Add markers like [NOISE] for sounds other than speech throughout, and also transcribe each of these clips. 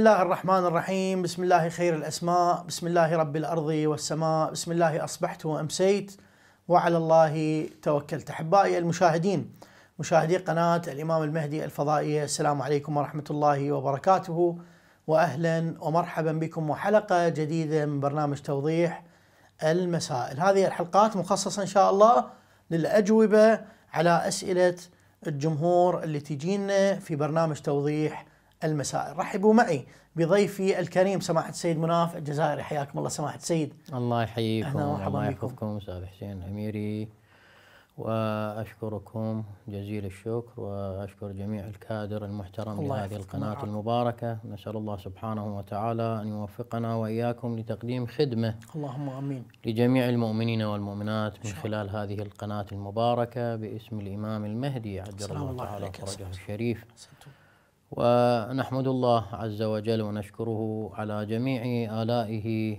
الله الرحمن الرحيم بسم الله خير الأسماء بسم الله رب الأرض والسماء بسم الله أصبحت وأمسيت وعلى الله توكلت أحبائي المشاهدين مشاهدي قناة الإمام المهدي الفضائية السلام عليكم ورحمة الله وبركاته وأهلا ومرحبا بكم وحلقة جديدة من برنامج توضيح المسائل هذه الحلقات مخصصة إن شاء الله للأجوبة على أسئلة الجمهور اللي تجينا في برنامج توضيح المسائل رحبوا معي بضيفي الكريم سماحة السيد مناف الجزائري حياكم الله سماحة السيد الله يحييكم أهلا ومرحبا الله يحفظكم أستاذ حسين أميري وأشكركم جزيل الشكر وأشكر جميع الكادر المحترم لهذه القناة معك. المباركة نسأل الله سبحانه وتعالى أن يوفقنا وإياكم لتقديم خدمة اللهم آمين لجميع المؤمنين والمؤمنات من خلال هذه القناة المباركة باسم الإمام المهدي عجل الله تعالى فرجه الشريف سنتو. ونحمد الله عز وجل ونشكره على جميع آلائه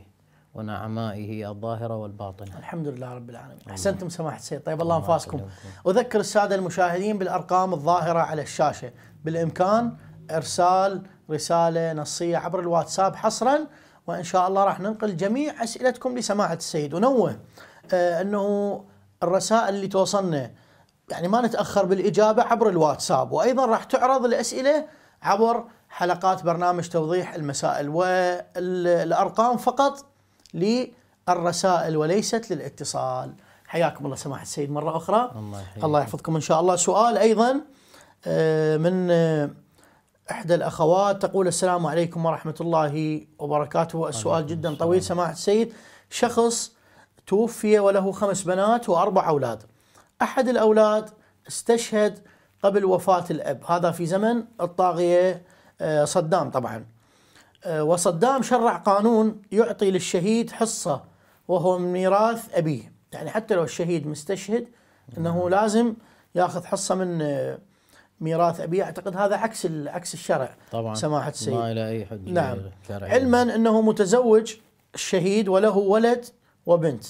ونعمائه الظاهرة والباطنة الحمد لله رب العالمين أحسنتم سماحة السيد طيب الله أنفاسكم أذكر السادة المشاهدين بالأرقام الظاهرة على الشاشة بالإمكان إرسال رسالة نصية عبر الواتساب حصرا وإن شاء الله راح ننقل جميع أسئلتكم لسماحة السيد ونوه آه، أنه الرسائل اللي توصلنا يعني ما نتأخر بالإجابة عبر الواتساب وأيضا راح تعرض الأسئلة عبر حلقات برنامج توضيح المسائل والارقام فقط للرسائل وليست للاتصال. حياكم الله سماحه السيد مره اخرى. الله, الله يحفظكم ان شاء الله. سؤال ايضا آه، من آه، احدى الاخوات تقول السلام عليكم ورحمه الله وبركاته، السؤال جدا طويل سماحه السيد شخص توفي وله خمس بنات واربع اولاد. احد الاولاد استشهد قبل وفاة الأب هذا في زمن الطاغية آه، صدام طبعا آه، وصدام شرع قانون يعطي للشهيد حصة وهو من ميراث أبيه يعني حتى لو الشهيد مستشهد أنه لازم ياخذ حصة من آه، ميراث أبيه أعتقد هذا عكس عكس الشرع طبعا سماحة السيد ما إلى أي حد نعم علما أنه متزوج الشهيد وله ولد وبنت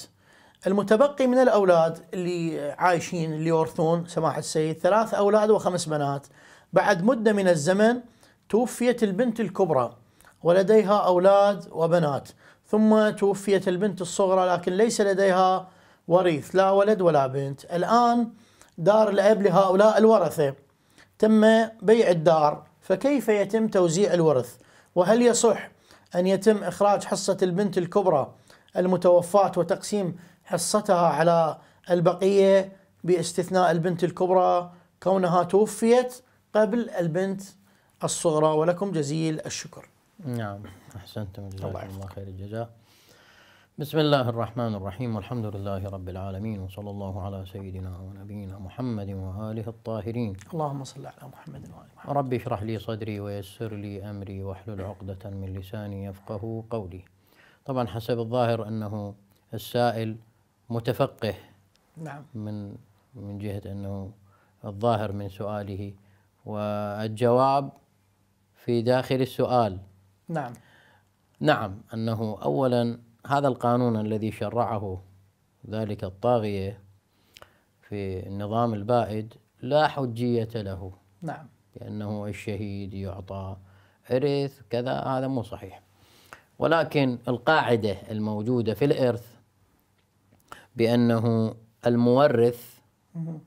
المتبقي من الاولاد اللي عايشين اللي يورثون سماحه السيد ثلاث اولاد وخمس بنات بعد مده من الزمن توفيت البنت الكبرى ولديها اولاد وبنات ثم توفيت البنت الصغرى لكن ليس لديها وريث لا ولد ولا بنت الان دار الاب لهؤلاء الورثه تم بيع الدار فكيف يتم توزيع الورث وهل يصح ان يتم اخراج حصه البنت الكبرى المتوفاه وتقسيم حصتها على البقية باستثناء البنت الكبرى كونها توفيت قبل البنت الصغرى ولكم جزيل الشكر نعم أحسنتم جزاكم الله خير الجزاء بسم الله الرحمن الرحيم والحمد لله رب العالمين وصلى الله على سيدنا ونبينا محمد وآله الطاهرين اللهم صل على محمد وآله محمد رب اشرح لي صدري ويسر لي أمري واحلل عقدة من لساني يفقه قولي طبعا حسب الظاهر أنه السائل متفقه نعم من من جهة أنه الظاهر من سؤاله والجواب في داخل السؤال نعم نعم أنه أولا هذا القانون الذي شرعه ذلك الطاغية في النظام البائد لا حجية له نعم لأنه الشهيد يعطى إرث كذا هذا مو صحيح ولكن القاعدة الموجودة في الإرث بأنه المورث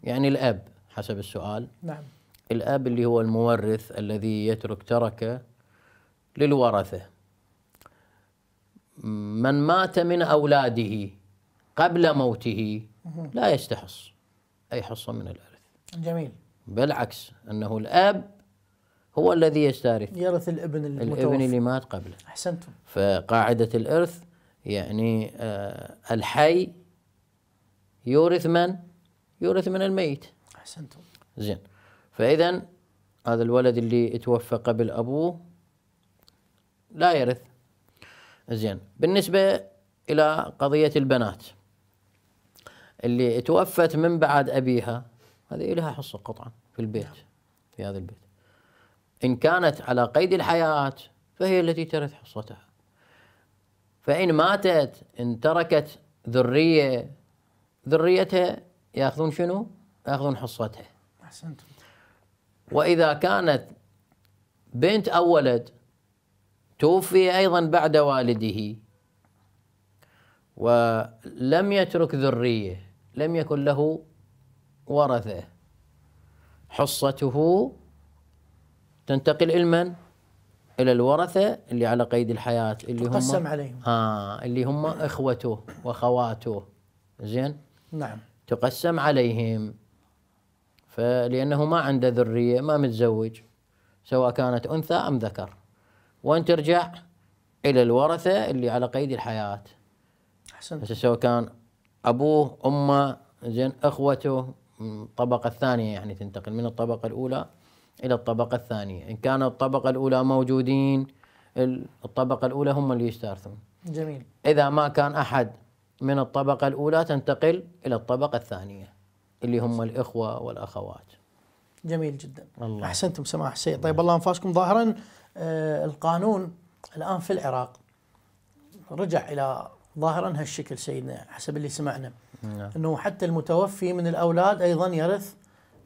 يعني الأب حسب السؤال نعم الأب اللي هو المورث الذي يترك تركة للورثة من مات من أولاده قبل موته لا يستحص أي حصة من الإرث جميل بالعكس أنه الأب هو الذي يستارث يرث الابن المتوفى الابن اللي مات قبله أحسنتم فقاعدة الإرث يعني آه، الحي يورث من؟ يورث من الميت احسنتم زين فاذا هذا الولد اللي توفى قبل ابوه لا يرث زين بالنسبه الى قضيه البنات اللي توفت من بعد ابيها هذه لها حصه قطعا في البيت نعم. في هذا البيت ان كانت على قيد الحياه فهي التي ترث حصتها فان ماتت ان تركت ذريه ذريته ياخذون شنو؟ ياخذون حصتها. احسنت. واذا كانت بنت او ولد توفي ايضا بعد والده ولم يترك ذريه لم يكن له ورثه حصته تنتقل لمن؟ الى الورثه اللي على قيد الحياه اللي هم تقسم عليهم ها آه، اللي هم اخوته واخواته زين نعم تقسم عليهم فلأنه ما عنده ذرية ما متزوج سواء كانت أنثى أم ذكر وأن ترجع إلى الورثة اللي على قيد الحياة أحسنت سواء كان أبوه أمه زين أخوته الطبقة الثانية يعني تنتقل من الطبقة الأولى إلى الطبقة الثانية إن كان الطبقة الأولى موجودين الطبقة الأولى هم اللي يستارثون جميل إذا ما كان أحد من الطبقة الأولى تنتقل إلى الطبقة الثانية اللي هم الإخوة والأخوات جميل جدا الله. أحسنتم سماح السيد طيب الله أنفاسكم ظاهرا آه القانون الآن في العراق رجع إلى ظاهرا هالشكل سيدنا حسب اللي سمعنا نعم. أنه حتى المتوفي من الأولاد أيضا يرث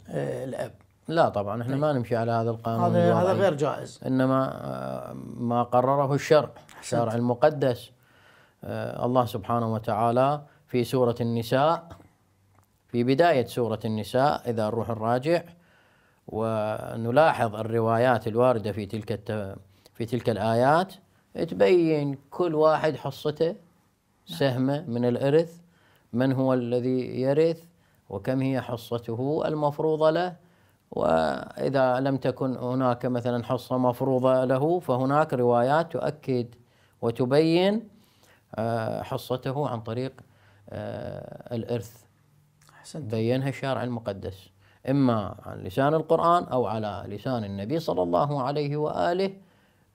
آه الأب لا طبعا احنا طيب. ما نمشي على هذا القانون هذا هذا غير جائز انما آه، ما قرره الشرع الشرع المقدس آه، الله سبحانه وتعالى في سورة النساء في بداية سورة النساء إذا نروح نراجع ونلاحظ الروايات الواردة في تلك في تلك الآيات تبين كل واحد حصته نعم. سهمه من الإرث من هو الذي يرث وكم هي حصته المفروضة له وإذا لم تكن هناك مثلا حصة مفروضة له فهناك روايات تؤكد وتبين آه، حصته عن طريق آه، الإرث أحسنت. بينها الشارع المقدس إما عن لسان القرآن أو على لسان النبي صلى الله عليه وآله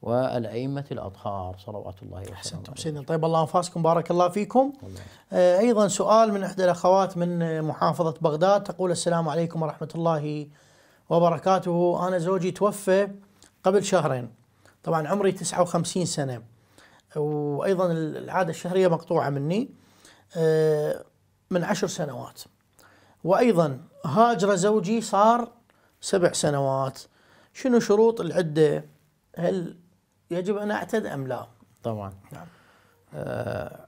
والأئمة الأطهار صلوات الله وسلامه أحسنتم سيدنا طيب الله أنفاسكم بارك الله فيكم الله. آه، أيضا سؤال من إحدى الأخوات من محافظة بغداد تقول السلام عليكم ورحمة الله وبركاته أنا زوجي توفى قبل شهرين طبعا عمري 59 سنة وايضا العاده الشهريه مقطوعه مني آه، من عشر سنوات وايضا هاجر زوجي صار سبع سنوات شنو شروط العده؟ هل يجب ان اعتد ام لا؟ طبعا نعم. آه،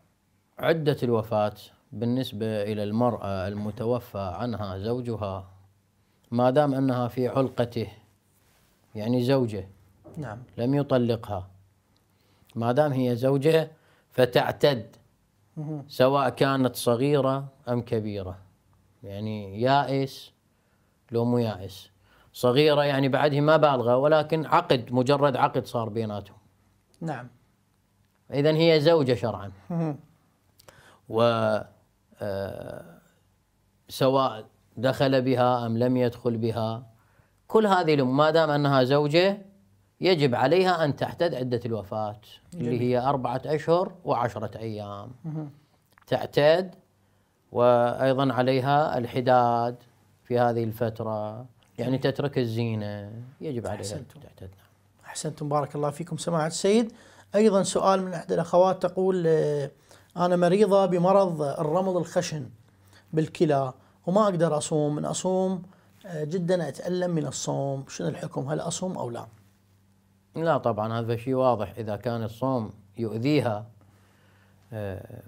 عده الوفاه بالنسبه الى المراه المتوفى عنها زوجها ما دام انها في علقته يعني زوجه نعم لم يطلقها ما دام هي زوجة فتعتد سواء كانت صغيرة أم كبيرة يعني يائس لو مو يائس صغيرة يعني بعدها ما بالغة ولكن عقد مجرد عقد صار بيناتهم نعم إذا هي زوجة شرعا و آه، سواء دخل بها أم لم يدخل بها كل هذه ما دام أنها زوجة يجب عليها أن تحتد عدة الوفاة جميل. اللي هي أربعة أشهر وعشرة أيام مه. تعتد وأيضا عليها الحداد في هذه الفترة يعني تترك الزينة يجب عليها أحسنتم. تعتد نعم. أحسنتم بارك الله فيكم سماعة السيد أيضا سؤال من أحد الأخوات تقول آه، أنا مريضة بمرض الرمض الخشن بالكلى وما أقدر أصوم من أصوم آه، جدا أتألم من الصوم شنو الحكم هل أصوم أو لا لا طبعا هذا شيء واضح إذا كان الصوم يؤذيها آه،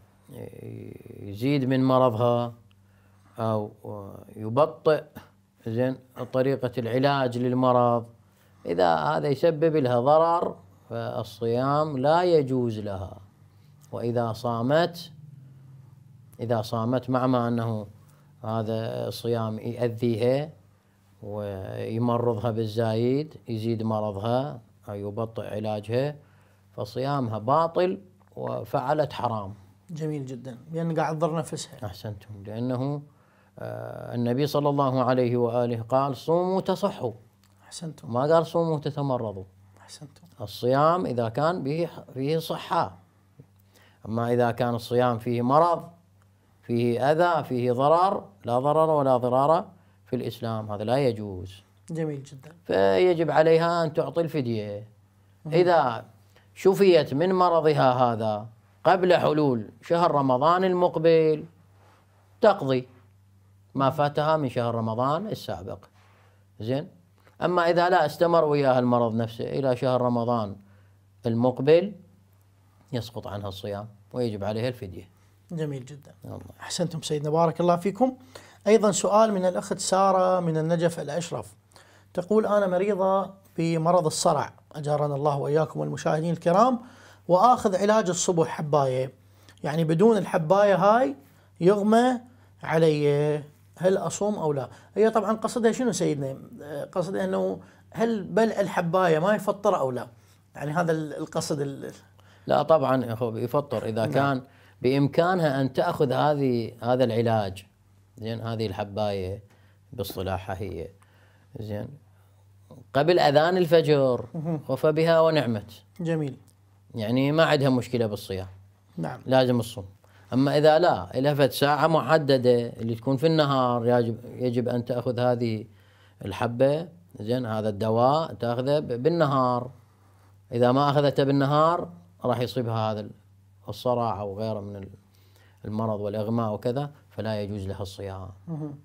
يزيد من مرضها أو يبطئ زين طريقة العلاج للمرض إذا هذا يسبب لها ضرر فالصيام لا يجوز لها وإذا صامت إذا صامت مع ما أنه هذا الصيام يأذيها ويمرضها بالزايد يزيد مرضها يبطئ علاجها فصيامها باطل وفعلت حرام جميل جدا لأن يعني قاعد تضر نفسها أحسنتم لأنه آه، النبي صلى الله عليه وآله قال صوموا تصحوا أحسنتم ما قال صوموا تتمرضوا أحسنتم الصيام إذا كان به فيه صحة أما إذا كان الصيام فيه مرض فيه أذى فيه ضرر لا ضرر ولا ضرار في الإسلام هذا لا يجوز جميل جدا فيجب عليها أن تعطي الفدية إذا شفيت من مرضها هذا قبل حلول شهر رمضان المقبل تقضي ما فاتها من شهر رمضان السابق زين أما إذا لا استمر وياها المرض نفسه إلى شهر رمضان المقبل يسقط عنها الصيام ويجب عليها الفدية جميل جدا الله. أحسنتم سيدنا بارك الله فيكم أيضا سؤال من الأخت سارة من النجف الأشرف تقول أنا مريضة بمرض الصرع أجارنا الله وإياكم والمشاهدين الكرام وآخذ علاج الصبح حباية يعني بدون الحباية هاي يغمى علي هل أصوم أو لا هي طبعا قصدها شنو سيدنا آه، قصدها أنه هل بلع الحباية ما يفطر أو لا يعني هذا القصد ال... لا طبعا هو يفطر إذا نعم. كان بإمكانها أن تأخذ هذه هذا العلاج زين هذه الحباية باصطلاحها هي زين قبل اذان الفجر وفبها ونعمت جميل يعني ما عندها مشكله بالصيام نعم لازم الصوم اما اذا لا لها ساعه محدده اللي تكون في النهار يجب يجب ان تاخذ هذه الحبه زين هذا الدواء تاخذه بالنهار اذا ما اخذته بالنهار راح يصيبها هذا الصرع او غيره من المرض والإغماء وكذا فلا يجوز لها الصيام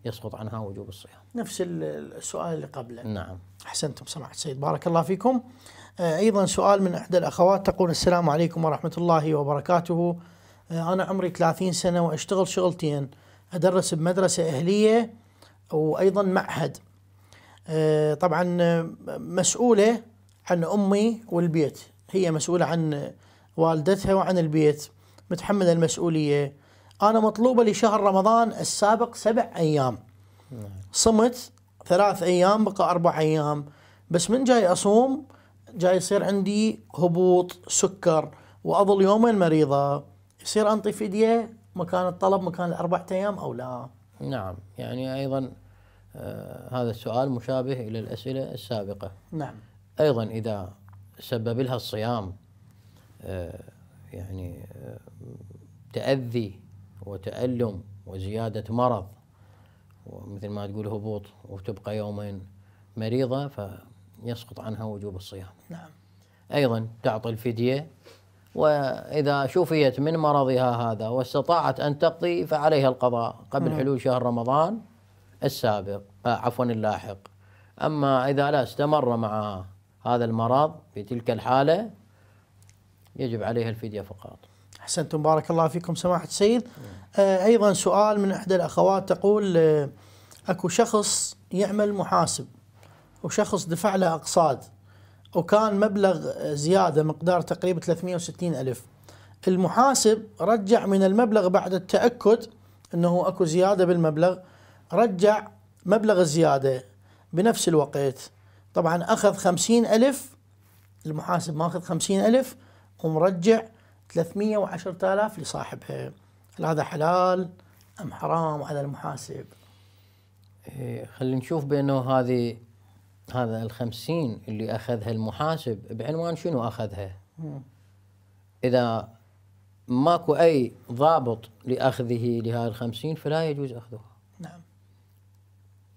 يسقط عنها وجوب الصيام نفس السؤال اللي قبله نعم أحسنتم سماحة السيد بارك الله فيكم آه، أيضا سؤال من إحدى الأخوات تقول السلام عليكم ورحمة الله وبركاته آه، أنا عمري 30 سنة وأشتغل شغلتين أدرس بمدرسة أهلية وأيضا معهد آه، طبعا مسؤولة عن أمي والبيت هي مسؤولة عن والدتها وعن البيت متحملة المسؤولية انا مطلوبه لشهر رمضان السابق سبع ايام صمت ثلاث ايام بقى اربع ايام بس من جاي اصوم جاي يصير عندي هبوط سكر واظل يومين مريضه يصير انطي فديه مكان الطلب مكان الاربع ايام او لا؟ نعم يعني ايضا آه هذا السؤال مشابه الى الاسئله السابقه. نعم. ايضا اذا سبب لها الصيام آه يعني آه تاذي وتألم وزيادة مرض ومثل ما تقول هبوط وتبقى يومين مريضة فيسقط عنها وجوب الصيام نعم أيضا تعطي الفدية وإذا شفيت من مرضها هذا واستطاعت أن تقضي فعليها القضاء قبل مم. نعم. حلول شهر رمضان السابق عفوا اللاحق أما إذا لا استمر مع هذا المرض في تلك الحالة يجب عليها الفدية فقط أحسنتم بارك الله فيكم سماحة السيد آه، أيضا سؤال من إحدى الأخوات تقول آه، أكو شخص يعمل محاسب وشخص دفع له أقساط وكان مبلغ زيادة مقدار تقريبا 360 ألف المحاسب رجع من المبلغ بعد التأكد أنه أكو زيادة بالمبلغ رجع مبلغ الزيادة بنفس الوقت طبعا أخذ 50 ألف المحاسب ماخذ 50 ألف ومرجع 310000 لصاحبها هل هذا حلال ام حرام على المحاسب إيه، خلينا نشوف بانه هذه هذا الخمسين اللي اخذها المحاسب بعنوان شنو اخذها مم. اذا ماكو اي ضابط لاخذه لهذه الخمسين فلا يجوز اخذها نعم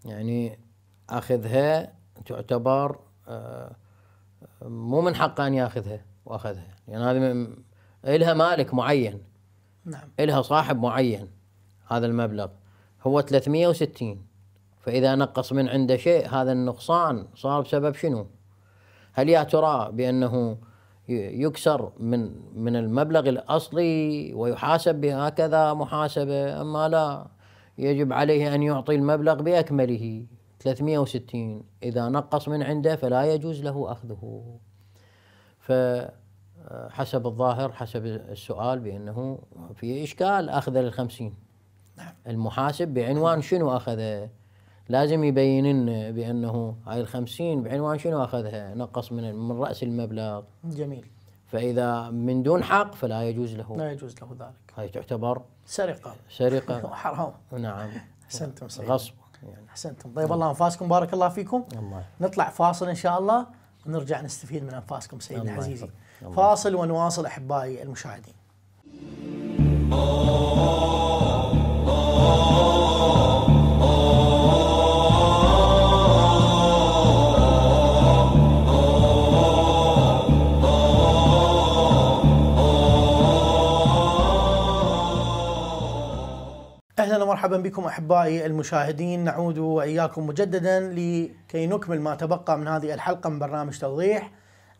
يعني اخذها تعتبر آه، مو من حقه ان ياخذها واخذها يعني هذه إلها مالك معين نعم إلها صاحب معين هذا المبلغ هو 360 فإذا نقص من عنده شيء هذا النقصان صار بسبب شنو؟ هل يا ترى بأنه يكسر من من المبلغ الأصلي ويحاسب بهكذا محاسبة أما لا يجب عليه أن يعطي المبلغ بأكمله 360 إذا نقص من عنده فلا يجوز له أخذه ف حسب الظاهر حسب السؤال بأنه في إشكال أخذ ال نعم المحاسب بعنوان شنو أخذه لازم يبين لنا بأنه هاي 50 بعنوان شنو أخذها نقص من من رأس المبلغ جميل فإذا من دون حق فلا يجوز له لا يجوز له ذلك هاي تعتبر سرقة سرقة [LAUGHS] حرام نعم أحسنتم سيدي غصب يعني أحسنتم طيب الله أنفاسكم بارك الله فيكم الله نطلع فاصل إن شاء الله ونرجع نستفيد من أنفاسكم سيدنا عزيزي فاصل ونواصل أحبائي المشاهدين اهلا ومرحبا بكم احبائي المشاهدين نعود واياكم مجددا لكي نكمل ما تبقى من هذه الحلقه من برنامج توضيح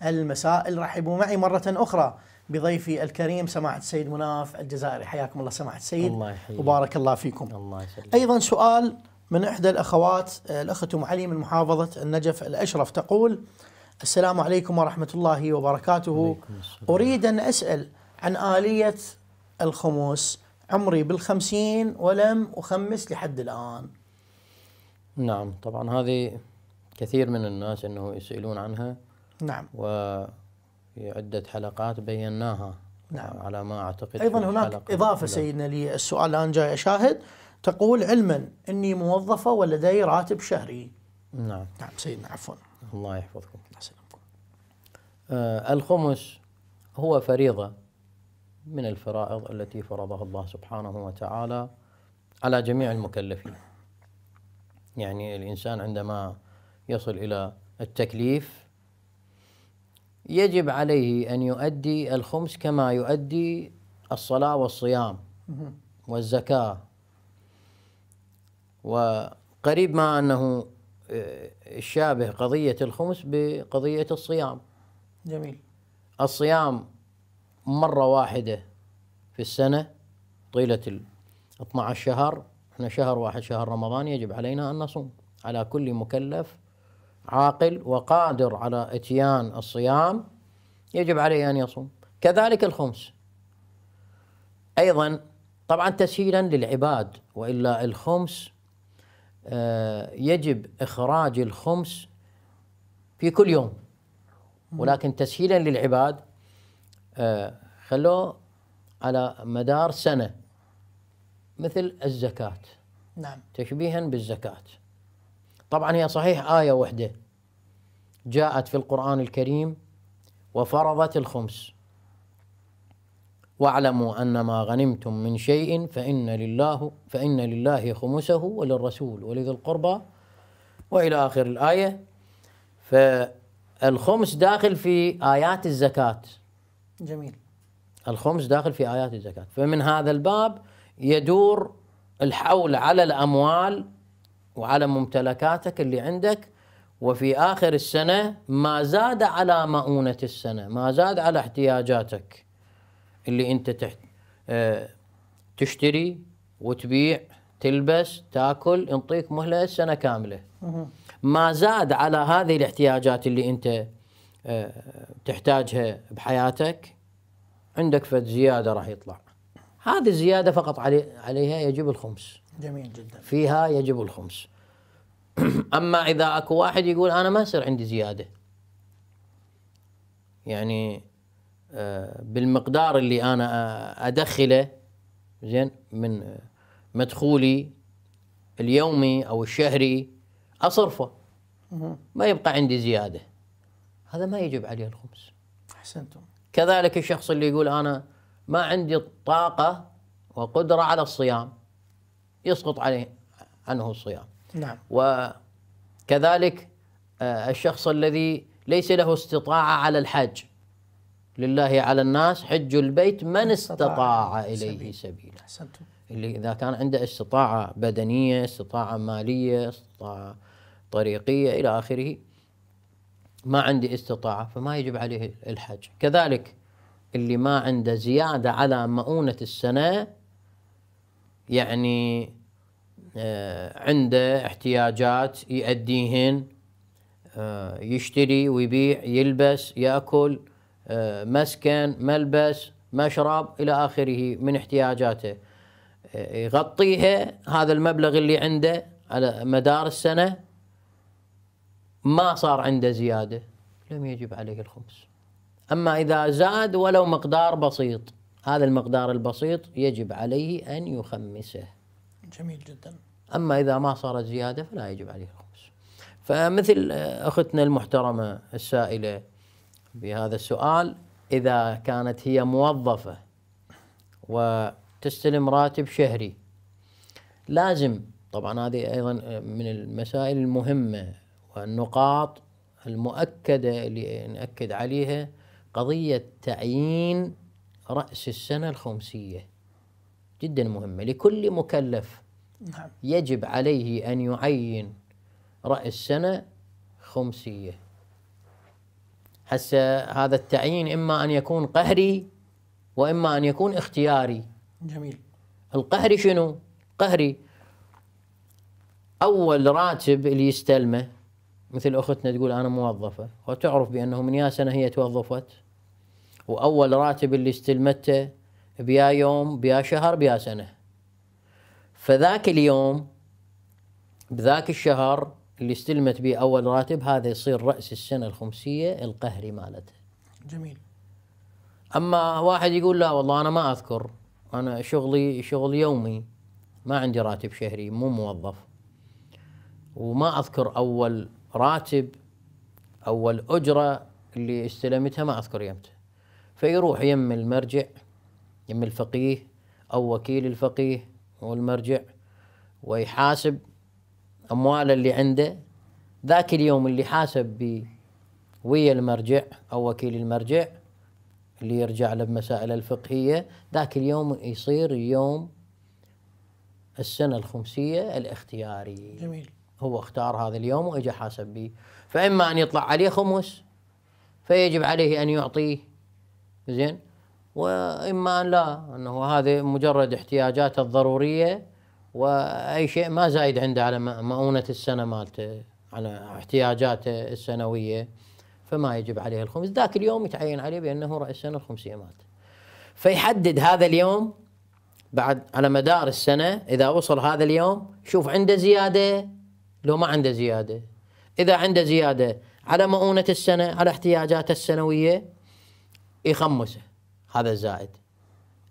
المسائل رحبوا معي مرة أخرى بضيفي الكريم سماحة السيد مناف الجزائري حياكم الله سماحة السيد الله يحييك وبارك الله فيكم الله يسلمك أيضا سؤال من إحدى الأخوات الأخت أم علي من محافظة النجف الأشرف تقول السلام عليكم ورحمة الله وبركاته أريد أن أسأل عن آلية الخموس عمري بالخمسين ولم أخمس لحد الآن نعم طبعا هذه كثير من الناس أنه يسألون عنها نعم وفي عدة حلقات بيناها نعم على ما أعتقد أيضا هناك إضافة سيدنا للسؤال الآن جاي أشاهد تقول علما أني موظفة ولدي راتب شهري نعم نعم سيدنا عفوا الله يحفظكم آه الخمس هو فريضة من الفرائض التي فرضها الله سبحانه وتعالى على جميع المكلفين يعني الإنسان عندما يصل إلى التكليف يجب عليه أن يؤدي الخمس كما يؤدي الصلاة والصيام والزكاة وقريب ما أنه آه، شابه قضية الخمس بقضية الصيام جميل الصيام مرة واحدة في السنة طيلة ال 12 شهر احنا شهر واحد شهر رمضان يجب علينا أن نصوم على كل مكلف عاقل وقادر على اتيان الصيام يجب عليه ان يصوم كذلك الخمس ايضا طبعا تسهيلا للعباد والا الخمس آه، يجب اخراج الخمس في كل يوم ولكن تسهيلا للعباد آه، خلوه على مدار سنه مثل الزكاه نعم تشبيها بالزكاه طبعا هي صحيح آية وحدة جاءت في القرآن الكريم وفرضت الخمس واعلموا أن ما غنمتم من شيء فإن لله فإن لله خمسه وللرسول ولذي القربى وإلى آخر الآية فالخمس داخل في آيات الزكاة جميل الخمس داخل في آيات الزكاة فمن هذا الباب يدور الحول على الأموال وعلى ممتلكاتك اللي عندك وفي آخر السنة ما زاد على مؤونة السنة ما زاد على احتياجاتك اللي أنت تحت... آه، تشتري وتبيع تلبس تاكل انطيك مهله سنه كامله ما زاد على هذه الاحتياجات اللي انت آه، تحتاجها بحياتك عندك فد زياده راح يطلع هذه الزياده فقط علي عليها يجب الخمس جميل جدا فيها يجب الخمس [COUGHS] اما اذا اكو واحد يقول انا ما يصير عندي زياده يعني آه، بالمقدار اللي انا آه، ادخله زين من آه، مدخولي اليومي او الشهري اصرفه ما يبقى عندي زياده هذا ما يجب عليه الخمس احسنتم كذلك الشخص اللي يقول انا ما عندي طاقه وقدره على الصيام يسقط عليه عنه الصيام نعم وكذلك آه، الشخص الذي ليس له استطاعة على الحج لله على الناس حج البيت من استطاع إليه سبيلا اللي إذا كان عنده استطاعة بدنية استطاعة مالية استطاعة طريقية إلى آخره ما عندي استطاعة فما يجب عليه الحج كذلك اللي ما عنده زيادة على مؤونة السنة يعني آه، عنده احتياجات يؤديهن آه، يشتري ويبيع يلبس يأكل آه، مسكن ملبس مشرب إلى آخره من احتياجاته يغطيها هذا المبلغ اللي عنده على مدار السنة ما صار عنده زيادة لم يجب عليه الخمس أما إذا زاد ولو مقدار بسيط هذا المقدار البسيط يجب عليه أن يخمسه جميل جدا أما إذا ما صارت زيادة فلا يجب عليه الخمس فمثل أختنا المحترمة السائلة بهذا السؤال إذا كانت هي موظفة وتستلم راتب شهري لازم طبعا هذه أيضا من المسائل المهمة والنقاط المؤكدة اللي نأكد عليها قضية تعيين رأس السنة الخمسية جدا مهمة لكل مكلف نعم. يجب عليه أن يعين رأس سنة خمسية هسه هذا التعيين إما أن يكون قهري وإما أن يكون اختياري جميل القهري شنو؟ قهري أول راتب اللي يستلمه مثل أختنا تقول أنا موظفة وتعرف بأنه من يا سنة هي توظفت وأول راتب اللي استلمته بيا يوم بيا شهر بيا سنة فذاك اليوم بذاك الشهر اللي استلمت به اول راتب هذا يصير راس السنه الخمسيه القهري مالتها. جميل. اما واحد يقول لا والله انا ما اذكر انا شغلي شغل يومي ما عندي راتب شهري مو موظف. وما اذكر اول راتب اول اجره اللي استلمتها ما اذكر يمتها. فيروح يم المرجع يم الفقيه او وكيل الفقيه والمرجع ويحاسب أموال اللي عنده ذاك اليوم اللي حاسب ب ويا المرجع أو وكيل المرجع اللي يرجع له بمسائل الفقهية ذاك اليوم يصير يوم السنة الخمسية الاختياري جميل هو اختار هذا اليوم وإجا حاسب به فإما أن يطلع عليه خمس فيجب عليه أن يعطيه زين واما ان لا انه هذه مجرد احتياجات الضروريه واي شيء ما زايد عنده على مؤونه السنه مالته على احتياجاته السنويه فما يجب عليه الخمس ذاك اليوم يتعين عليه بانه راس السنه الخمسيه مالته فيحدد هذا اليوم بعد على مدار السنه اذا وصل هذا اليوم شوف عنده زياده لو ما عنده زياده اذا عنده زياده على مؤونه السنه على احتياجاته السنويه يخمسه هذا الزائد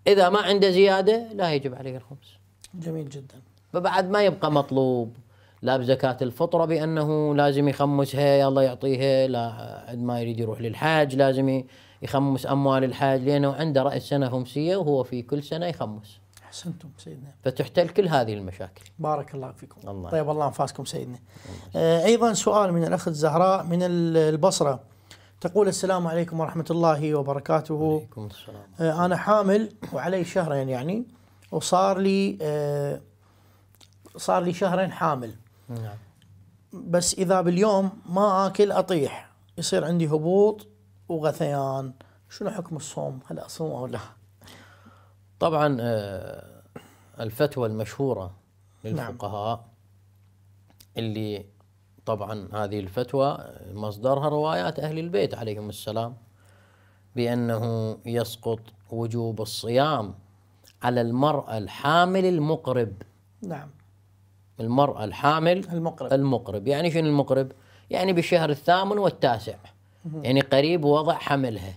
إذا ما عنده زيادة لا يجب عليه الخمس جميل جدا فبعد ما يبقى مطلوب لا بزكاة الفطرة بأنه لازم يخمسها الله يعطيها لا عند ما يريد يروح للحاج لازم يخمس أموال الحاج لأنه عنده رأس سنة خمسية وهو في كل سنة يخمس احسنتم سيدنا فتحتل كل هذه المشاكل بارك الله فيكم الله. طيب الله انفاسكم سيدنا الله. ايضا سؤال من الاخت زهراء من البصره تقول السلام عليكم ورحمة الله وبركاته وعليكم السلام آه، أنا حامل وعلي شهرين يعني وصار لي آه، صار لي شهرين حامل نعم بس إذا باليوم ما آكل أطيح يصير عندي هبوط وغثيان شنو حكم الصوم هل أصوم أو لا طبعا آه، الفتوى المشهورة للفقهاء نعم. اللي طبعا هذه الفتوى مصدرها روايات أهل البيت عليهم السلام بأنه يسقط وجوب الصيام على المرأة الحامل المقرب نعم المرأة الحامل المقرب المقرب يعني شنو المقرب؟ يعني بالشهر الثامن والتاسع يعني قريب وضع حملها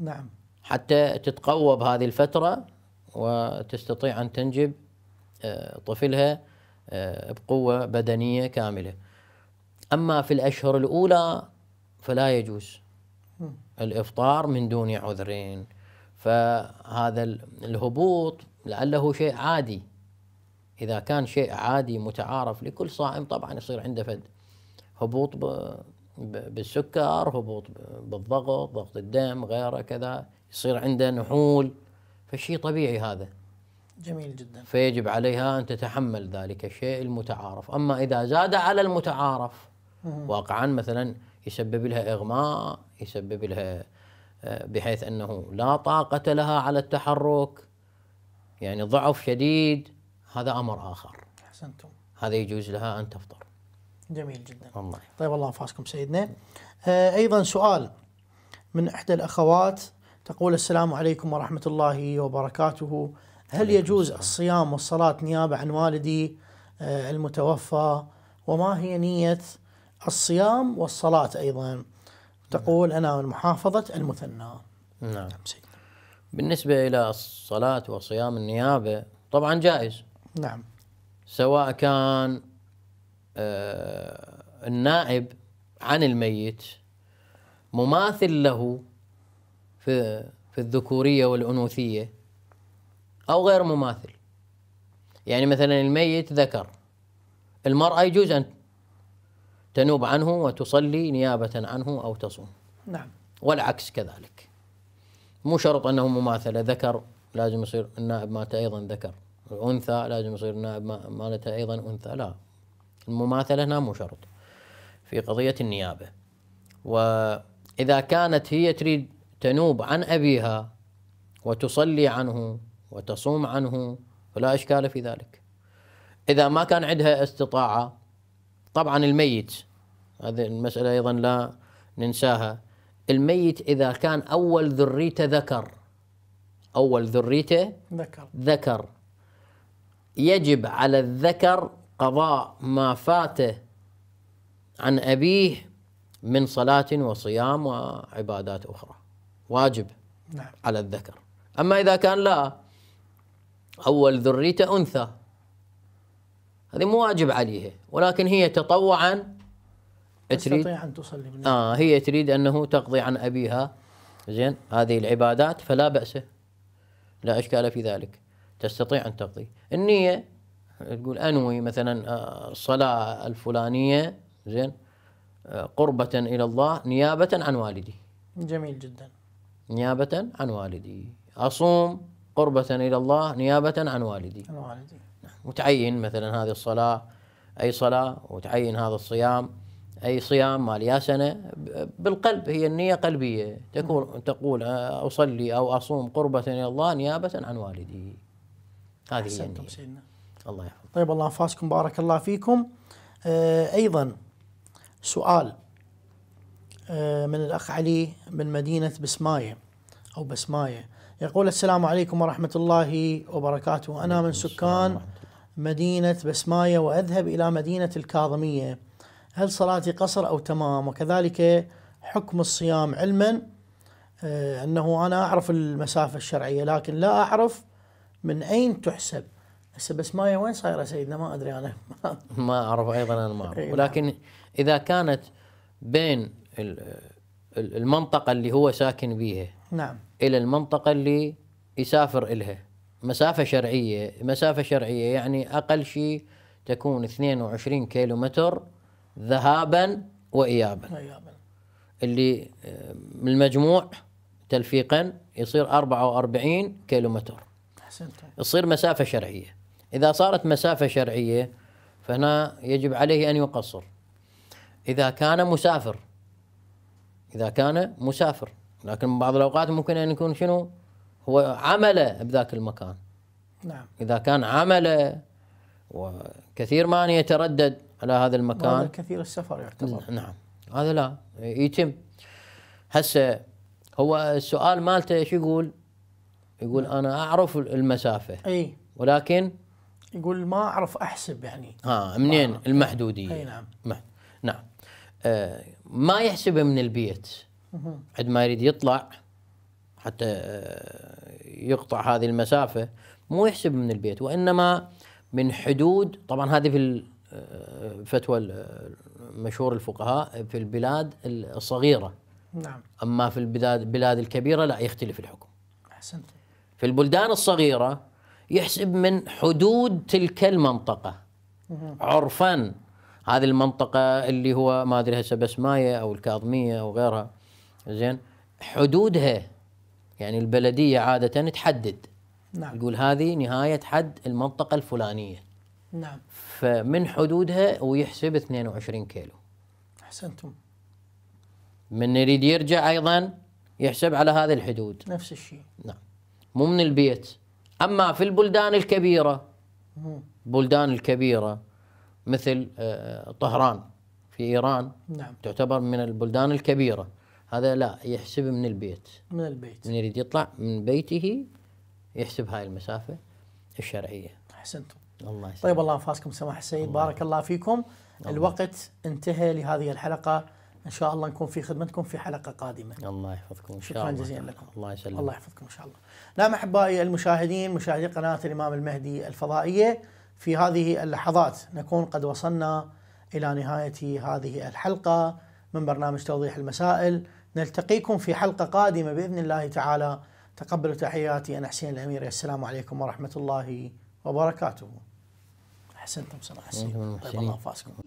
نعم حتى تتقوى بهذه الفترة وتستطيع أن تنجب آه، طفلها آه، بقوة بدنية كاملة أما في الأشهر الأولى فلا يجوز الإفطار من دون عذرين فهذا الهبوط لعله شيء عادي إذا كان شيء عادي متعارف لكل صائم طبعا يصير عنده فد هبوط بالسكر هبوط بالضغط ضغط الدم غيره كذا يصير عنده نحول فشيء طبيعي هذا جميل جدا فيجب عليها أن تتحمل ذلك الشيء المتعارف أما إذا زاد على المتعارف واقعا مثلا يسبب لها اغماء يسبب لها آه، بحيث انه لا طاقه لها على التحرك يعني ضعف شديد هذا امر اخر احسنتم هذا يجوز لها ان تفطر جميل جدا والله طيب الله يعافاكم سيدنا آه، ايضا سؤال من احدى الاخوات تقول السلام عليكم ورحمه الله وبركاته هل يجوز الصيام والصلاه نيابه عن والدي آه، المتوفى وما هي نيه الصيام والصلاة أيضا تقول أنا محافظة المثنى نعم بالنسبة إلى الصلاة وصيام النيابة طبعا جائز نعم سواء كان آه، النائب عن الميت مماثل له في في الذكورية والأنوثية أو غير مماثل يعني مثلا الميت ذكر المرأة يجوز أن تنوب عنه وتصلي نيابة عنه أو تصوم نعم والعكس كذلك مو شرط أنه مماثلة ذكر لازم يصير النائب مالته أيضا ذكر أنثى لازم يصير النائب مالته أيضا أنثى لا المماثلة هنا مو شرط في قضية النيابة وإذا كانت هي تريد تنوب عن أبيها وتصلي عنه وتصوم عنه فلا إشكال في ذلك إذا ما كان عندها استطاعة طبعا الميت هذه المسألة أيضا لا ننساها الميت إذا كان أول ذريته ذكر أول ذريته ذكر ذكر يجب على الذكر قضاء ما فاته عن أبيه من صلاة وصيام وعبادات أخرى واجب نعم. على الذكر أما إذا كان لا أول ذريته أنثى هذه مو واجب عليها ولكن هي تطوعا تريد أن تصلي آه هي تريد أنه تقضي عن أبيها زين هذه العبادات فلا بأس لا إشكال في ذلك تستطيع أن تقضي النية تقول أنوي مثلا آه، الصلاة الفلانية زين آه، قربة إلى الله نيابة عن والدي جميل جدا نيابة عن والدي أصوم قربة إلى الله نيابة عن والدي عن والدي وتعين مثلا هذه الصلاة أي صلاة وتعين هذا الصيام أي صيام مال سنة بالقلب هي النية قلبية تكون تقول آه، أصلي أو أصوم قربة إلى الله نيابة عن والدي هذه هي النية سيدنا. الله يحفظ طيب الله أنفاسكم بارك الله فيكم آه، أيضا سؤال آه، من الأخ علي من مدينة بسماية أو بسماية يقول السلام عليكم ورحمة الله وبركاته أنا من سكان مدينة بسماية وأذهب إلى مدينة الكاظمية هل صلاتي قصر أو تمام وكذلك حكم الصيام علما آه، أنه أنا أعرف المسافة الشرعية لكن لا أعرف من أين تحسب هسه بسماية وين صايرة سيدنا ما أدري أنا [LAUGHS] ما أعرف أيضا أنا ما أعرف إيه، ولكن إذا كانت بين المنطقة اللي هو ساكن بيها نعم إلى المنطقة اللي يسافر إلها مسافة شرعية مسافة شرعية يعني أقل شيء تكون 22 كيلو متر ذهابا وإيابا وإيابا اللي آه، المجموع تلفيقا يصير 44 كيلو متر أحسنت تصير مسافة شرعية إذا صارت مسافة شرعية فهنا يجب عليه أن يقصر إذا كان مسافر إذا كان مسافر لكن بعض الأوقات ممكن أن يكون شنو هو عمله بذاك المكان نعم إذا كان عمله وكثير ما أن يتردد على هذا المكان هذا كثير السفر يعتبر نعم هذا لا يتم هسه هو السؤال مالته ايش يقول؟ يقول نعم. انا اعرف المسافه اي ولكن يقول ما اعرف احسب يعني ها منين آه. المحدوديه اي نعم نعم آه ما يحسب من البيت عندما يريد يطلع حتى آه، يقطع هذه المسافة مو يحسب من البيت وإنما من حدود طبعا هذه في الفتوى آه، آه، مشهور الفقهاء في البلاد الصغيرة نعم أما في البلاد بلاد الكبيرة لا يختلف الحكم أحسنت في البلدان الصغيرة يحسب من حدود تلك المنطقة عرفا هذه المنطقة اللي هو ما أدري هسه بسماية أو الكاظمية أو غيرها زين حدودها يعني البلدية عادة تحدد نعم. يقول هذه نهاية حد المنطقة الفلانية نعم فمن حدودها ويحسب 22 كيلو أحسنتم من يريد يرجع أيضا يحسب على هذه الحدود نفس الشيء نعم مو من البيت أما في البلدان الكبيرة بلدان الكبيرة مثل آه، طهران في إيران نعم. تعتبر من البلدان الكبيرة هذا لا يحسب من البيت من البيت من يريد يطلع من بيته يحسب هاي المسافة الشرعية أحسنتم الله يسلمك طيب الله أنفاسكم سماح السيد بارك الله فيكم الله. الوقت انتهى لهذه الحلقة إن شاء الله نكون في خدمتكم في حلقة قادمة الله يحفظكم إن شاء الله شكرا جزيلا لكم الله يسلمك الله يحفظكم إن شاء الله نعم أحبائي المشاهدين مشاهدي قناة الإمام المهدي الفضائية في هذه اللحظات نكون قد وصلنا إلى نهاية هذه الحلقة من برنامج توضيح المسائل نلتقيكم في حلقة قادمة بإذن الله تعالى تقبلوا تحياتي أنا حسين الأمير السلام عليكم ورحمة الله وبركاته أحسنتم سماع حسين طيب الله فاسكم